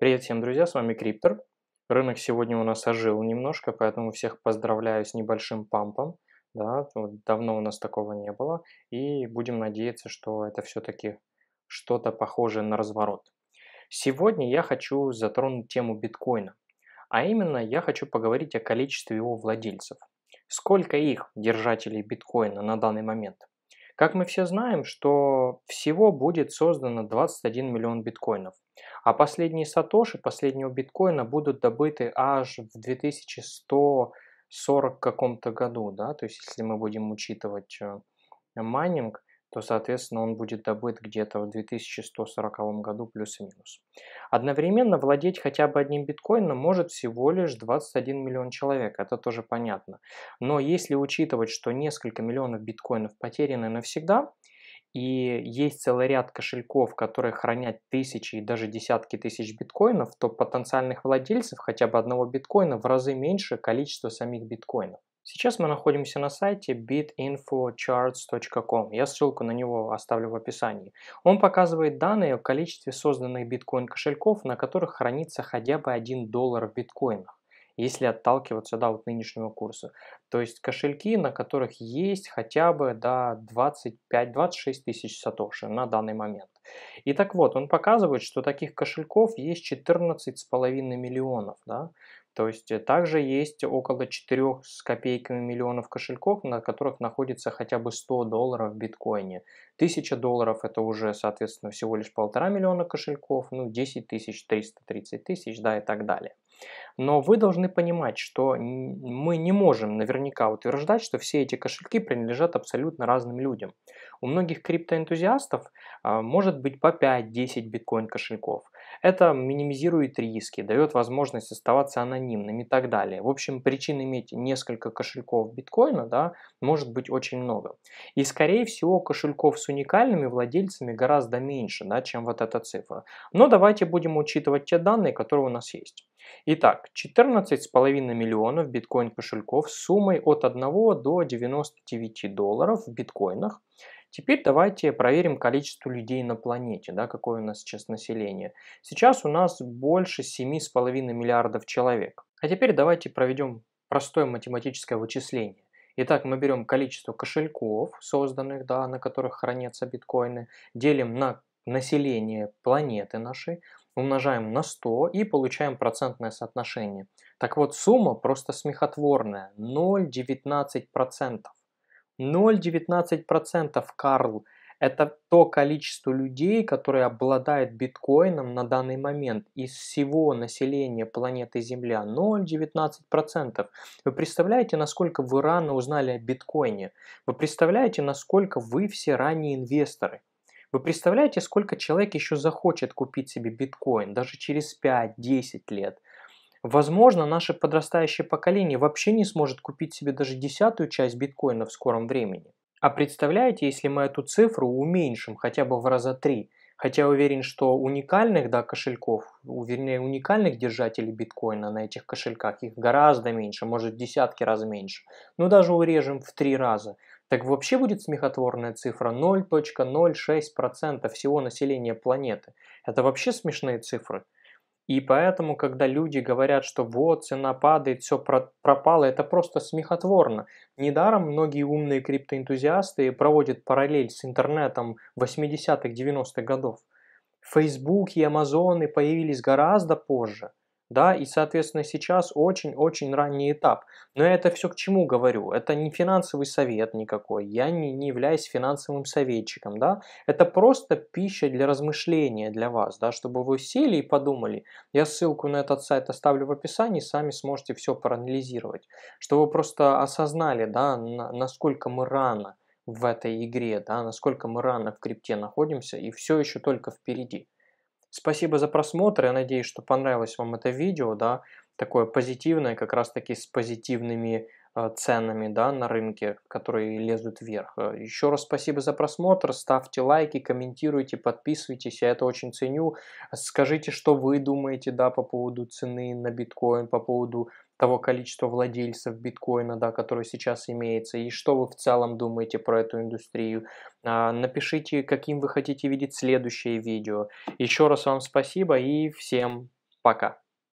Привет всем, друзья, с вами Криптор. Рынок сегодня у нас ожил немножко, поэтому всех поздравляю с небольшим пампом. Да, вот давно у нас такого не было. И будем надеяться, что это все-таки что-то похожее на разворот. Сегодня я хочу затронуть тему биткоина. А именно, я хочу поговорить о количестве его владельцев. Сколько их, держателей биткоина, на данный момент? Как мы все знаем, что всего будет создано 21 миллион биткоинов, а последние сатоши последнего биткоина будут добыты аж в 2140 каком-то году, да, то есть если мы будем учитывать э, майнинг, то, соответственно, он будет добыт где-то в 2140 году плюс и минус. Одновременно владеть хотя бы одним биткоином может всего лишь 21 миллион человек, это тоже понятно. Но если учитывать, что несколько миллионов биткоинов потеряны навсегда, и есть целый ряд кошельков, которые хранят тысячи и даже десятки тысяч биткоинов, то потенциальных владельцев хотя бы одного биткоина в разы меньше количества самих биткоинов. Сейчас мы находимся на сайте bitinfocharts.com. Я ссылку на него оставлю в описании. Он показывает данные о количестве созданных биткоин-кошельков, на которых хранится хотя бы 1 доллар в биткоинах если отталкиваться да, от нынешнего курса. То есть кошельки, на которых есть хотя бы да, 25-26 тысяч сатоши на данный момент. И так вот, он показывает, что таких кошельков есть 14,5 миллионов. Да? То есть э, также есть около 4 с копейками миллионов кошельков, на которых находится хотя бы 100 долларов в биткоине. 1000 долларов это уже, соответственно, всего лишь полтора миллиона кошельков, ну 10 тысяч, 330 тысяч, да и так далее. Но вы должны понимать, что мы не можем наверняка утверждать, что все эти кошельки принадлежат абсолютно разным людям. У многих криптоэнтузиастов а, может быть по 5-10 биткоин кошельков. Это минимизирует риски, дает возможность оставаться анонимным и так далее. В общем, причин иметь несколько кошельков биткоина да, может быть очень много. И, скорее всего, кошельков с уникальными владельцами гораздо меньше, да, чем вот эта цифра. Но давайте будем учитывать те данные, которые у нас есть. Итак, 14,5 миллионов биткоин-кошельков с суммой от 1 до 99 долларов в биткоинах. Теперь давайте проверим количество людей на планете, да, какое у нас сейчас население. Сейчас у нас больше 7,5 миллиардов человек. А теперь давайте проведем простое математическое вычисление. Итак, мы берем количество кошельков, созданных, да, на которых хранятся биткоины, делим на население планеты нашей, умножаем на 100 и получаем процентное соотношение. Так вот, сумма просто смехотворная. 0,19%. 0,19%, Карл, это то количество людей, которые обладают биткоином на данный момент из всего населения планеты Земля. 0,19%. Вы представляете, насколько вы рано узнали о биткоине? Вы представляете, насколько вы все ранние инвесторы? Вы представляете, сколько человек еще захочет купить себе биткоин даже через 5-10 лет? Возможно, наше подрастающее поколение вообще не сможет купить себе даже десятую часть биткоина в скором времени. А представляете, если мы эту цифру уменьшим хотя бы в раза три, Хотя уверен, что уникальных да, кошельков, вернее, уникальных держателей биткоина на этих кошельках их гораздо меньше, может в десятки раз меньше. Но ну, даже урежем в три раза. Так вообще будет смехотворная цифра 0.06% всего населения планеты. Это вообще смешные цифры. И поэтому, когда люди говорят, что вот, цена падает, все пропало, это просто смехотворно. Недаром многие умные криптоэнтузиасты проводят параллель с интернетом 80-х, 90-х годов. Facebook и Amazon появились гораздо позже – да, и, соответственно, сейчас очень-очень ранний этап. Но я это все к чему говорю? Это не финансовый совет никакой, я не, не являюсь финансовым советчиком, да, это просто пища для размышления для вас, да, чтобы вы сели и подумали, я ссылку на этот сайт оставлю в описании, сами сможете все проанализировать, чтобы вы просто осознали, да, на, насколько мы рано в этой игре, да, насколько мы рано в крипте находимся и все еще только впереди. Спасибо за просмотр. Я надеюсь, что понравилось вам это видео, да, такое позитивное, как раз таки с позитивными э, ценами да, на рынке, которые лезут вверх. Э, Еще раз спасибо за просмотр, ставьте лайки, комментируйте, подписывайтесь, я это очень ценю. Скажите, что вы думаете да, по поводу цены на биткоин, по поводу того количества владельцев биткоина, да, которое сейчас имеется, и что вы в целом думаете про эту индустрию. А, напишите, каким вы хотите видеть следующее видео. Еще раз вам спасибо и всем пока.